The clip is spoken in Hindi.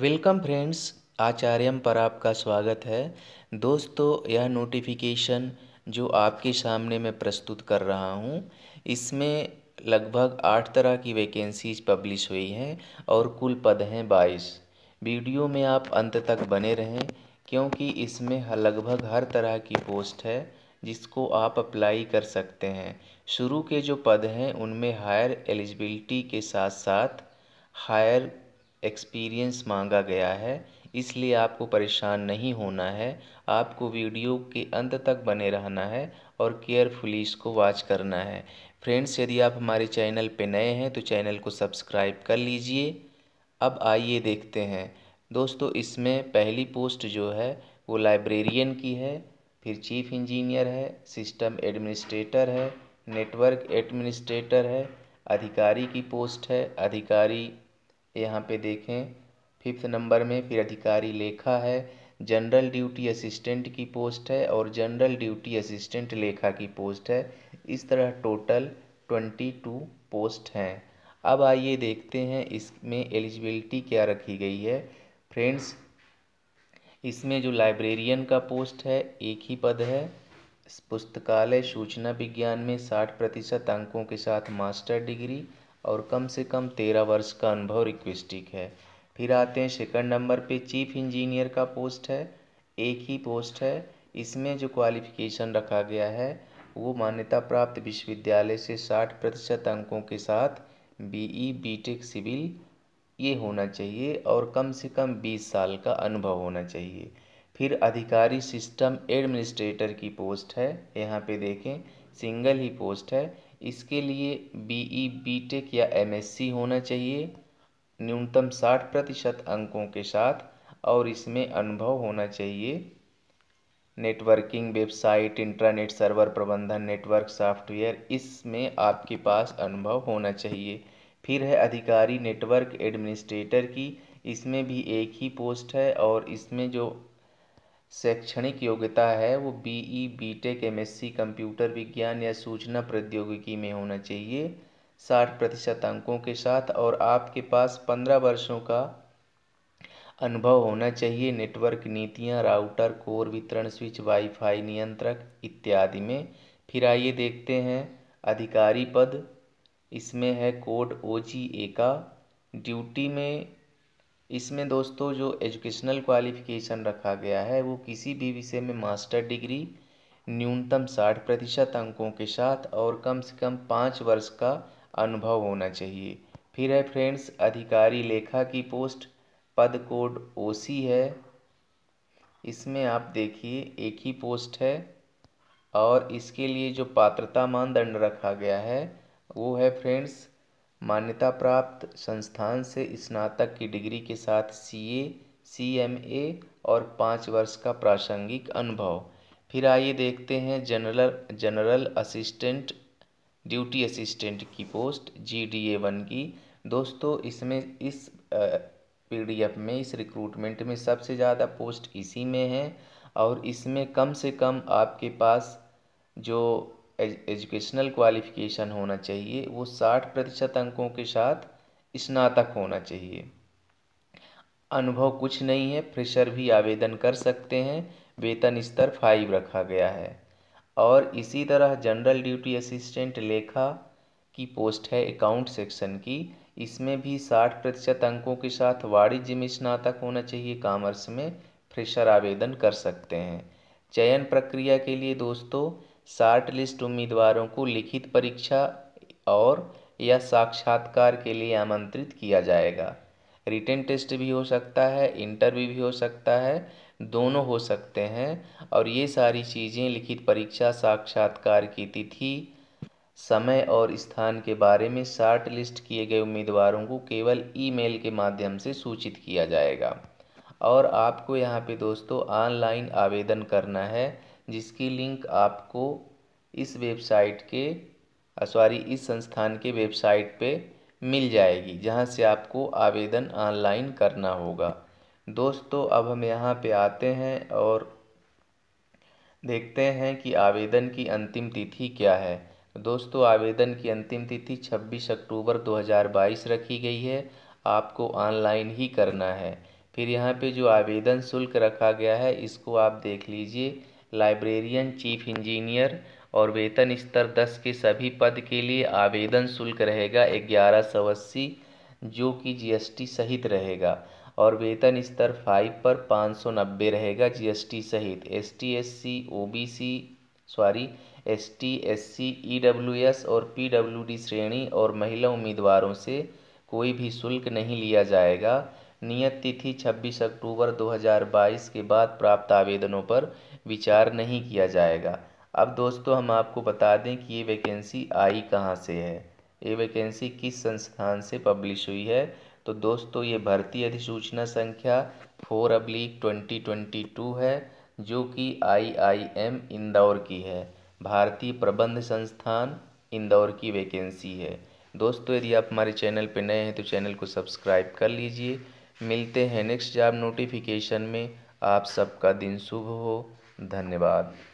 वेलकम फ्रेंड्स आचार्यम पर आपका स्वागत है दोस्तों यह नोटिफिकेशन जो आपके सामने मैं प्रस्तुत कर रहा हूँ इसमें लगभग आठ तरह की वैकेंसीज पब्लिश हुई हैं और कुल पद हैं बाईस वीडियो में आप अंत तक बने रहें क्योंकि इसमें लगभग हर तरह की पोस्ट है जिसको आप अप्लाई कर सकते हैं शुरू के जो पद हैं उनमें हायर एलिजिबिलिटी के साथ साथ हायर एक्सपीरियंस मांगा गया है इसलिए आपको परेशान नहीं होना है आपको वीडियो के अंत तक बने रहना है और केयरफुली इसको वॉच करना है फ्रेंड्स यदि आप हमारे चैनल पर नए हैं तो चैनल को सब्सक्राइब कर लीजिए अब आइए देखते हैं दोस्तों इसमें पहली पोस्ट जो है वो लाइब्रेरियन की है फिर चीफ इंजीनियर है सिस्टम एडमिनिस्ट्रेटर है नेटवर्क एडमिनिस्ट्रेटर है अधिकारी की पोस्ट है अधिकारी यहाँ पे देखें फिफ्थ नंबर में फिर अधिकारी लेखा है जनरल ड्यूटी असिस्टेंट की पोस्ट है और जनरल ड्यूटी असिस्टेंट लेखा की पोस्ट है इस तरह टोटल ट्वेंटी टू पोस्ट हैं अब आइए देखते हैं इसमें एलिजिबिलिटी क्या रखी गई है फ्रेंड्स इसमें जो लाइब्रेरियन का पोस्ट है एक ही पद है पुस्तकालय सूचना विज्ञान में साठ प्रतिशत अंकों के साथ मास्टर डिग्री और कम से कम तेरह वर्ष का अनुभव रिक्वेस्टिक है फिर आते हैं सेकंड नंबर पे चीफ इंजीनियर का पोस्ट है एक ही पोस्ट है इसमें जो क्वालिफिकेशन रखा गया है वो मान्यता प्राप्त विश्वविद्यालय से साठ प्रतिशत अंकों के साथ बीई बीटेक सिविल ये होना चाहिए और कम से कम बीस साल का अनुभव होना चाहिए फिर अधिकारी सिस्टम एडमिनिस्ट्रेटर की पोस्ट है यहाँ पे देखें सिंगल ही पोस्ट है इसके लिए बी ई बी टेक या एम एस सी होना चाहिए न्यूनतम साठ प्रतिशत अंकों के साथ और इसमें अनुभव होना चाहिए नेटवर्किंग वेबसाइट इंटरनेट सर्वर प्रबंधन नेटवर्क सॉफ्टवेयर इसमें आपके पास अनुभव होना चाहिए फिर है अधिकारी नेटवर्क एडमिनिस्ट्रेटर की इसमें भी एक ही पोस्ट है और इसमें जो शैक्षणिक योग्यता है वो B E B Tech M S C computer विज्ञान या सूचना प्रौद्योगिकी में होना चाहिए साठ प्रतिशत अंकों के साथ और आपके पास पंद्रह वर्षों का अनुभव होना चाहिए नेटवर्क नीतियाँ राउटर कोर वितरण स्विच वाईफाई नियंत्रक इत्यादि में फिर आइए देखते हैं अधिकारी पद इसमें है कोड ओ जी ए का ड्यूटी में इसमें दोस्तों जो एजुकेशनल क्वालिफ़िकेशन रखा गया है वो किसी भी विषय में मास्टर डिग्री न्यूनतम साठ प्रतिशत अंकों के साथ और कम से कम पाँच वर्ष का अनुभव होना चाहिए फिर है फ्रेंड्स अधिकारी लेखा की पोस्ट पद कोड ओ है इसमें आप देखिए एक ही पोस्ट है और इसके लिए जो पात्रता मानदंड रखा गया है वो है फ्रेंड्स मान्यता प्राप्त संस्थान से स्नातक की डिग्री के साथ सी ए सी एम ए और पाँच वर्ष का प्रासंगिक अनुभव फिर आइए देखते हैं general general assistant duty assistant की post G D A one की दोस्तों इसमें इस पीडीएफ में इस रिक्रूटमेंट में सबसे ज़्यादा पोस्ट इसी में है और इसमें कम से कम आपके पास जो एजुकेशनल क्वालिफिकेशन होना चाहिए वो साठ प्रतिशत अंकों के साथ स्नातक होना चाहिए अनुभव कुछ नहीं है फ्रेशर भी आवेदन कर सकते हैं वेतन स्तर फाइव रखा गया है और इसी तरह जनरल ड्यूटी असिस्टेंट लेखा की पोस्ट है अकाउंट सेक्शन की इसमें भी साठ प्रतिशत अंकों के साथ वाणिज्य में स्नातक होना चाहिए कॉमर्स में फ्रेशर आवेदन कर सकते हैं चयन प्रक्रिया के लिए दोस्तों शार्ट लिस्ट उम्मीदवारों को लिखित परीक्षा और या साक्षात्कार के लिए आमंत्रित किया जाएगा रिटर्न टेस्ट भी हो सकता है इंटरव्यू भी हो सकता है दोनों हो सकते हैं और ये सारी चीज़ें लिखित परीक्षा साक्षात्कार की तिथि समय और स्थान के बारे में शार्ट लिस्ट किए गए उम्मीदवारों को केवल ईमेल के माध्यम से सूचित किया जाएगा और आपको यहाँ पे दोस्तों ऑनलाइन आवेदन करना है जिसकी लिंक आपको इस वेबसाइट के सॉरी इस संस्थान के वेबसाइट पे मिल जाएगी जहाँ से आपको आवेदन ऑनलाइन करना होगा दोस्तों अब हम यहाँ पे आते हैं और देखते हैं कि आवेदन की अंतिम तिथि क्या है दोस्तों आवेदन की अंतिम तिथि 26 अक्टूबर 2022 रखी गई है आपको ऑनलाइन ही करना है फिर यहाँ पे जो आवेदन शुल्क रखा गया है इसको आप देख लीजिए लाइब्रेरियन चीफ इंजीनियर और वेतन स्तर दस के सभी पद के लिए आवेदन शुल्क रहेगा ग्यारह सौ अस्सी जो कि जीएसटी सहित रहेगा और वेतन स्तर फाइव पर पाँच सौ नब्बे रहेगा जीएसटी सहित S T S C O B C sorry S T S C E W S और पी डब्ल्यू डी श्रेणी और महिला उम्मीदवारों से कोई भी शुल्क नहीं लिया जाएगा नियत तिथि 26 अक्टूबर 2022 के बाद प्राप्त आवेदनों पर विचार नहीं किया जाएगा अब दोस्तों हम आपको बता दें कि ये वैकेंसी आई कहाँ से है ये वैकेंसी किस संस्थान से पब्लिश हुई है तो दोस्तों ये भर्ती अधिसूचना संख्या four oblique twenty twenty two है जो कि आई आई एम इंदौर की है भारतीय प्रबंध संस्थान इंदौर की वैकेंसी है दोस्तों यदि आप हमारे चैनल पर नए हैं तो चैनल को सब्सक्राइब कर लीजिए मिलते हैं नेक्स्ट जॉब नोटिफिकेशन में आप सबका दिन शुभ हो धन्यवाद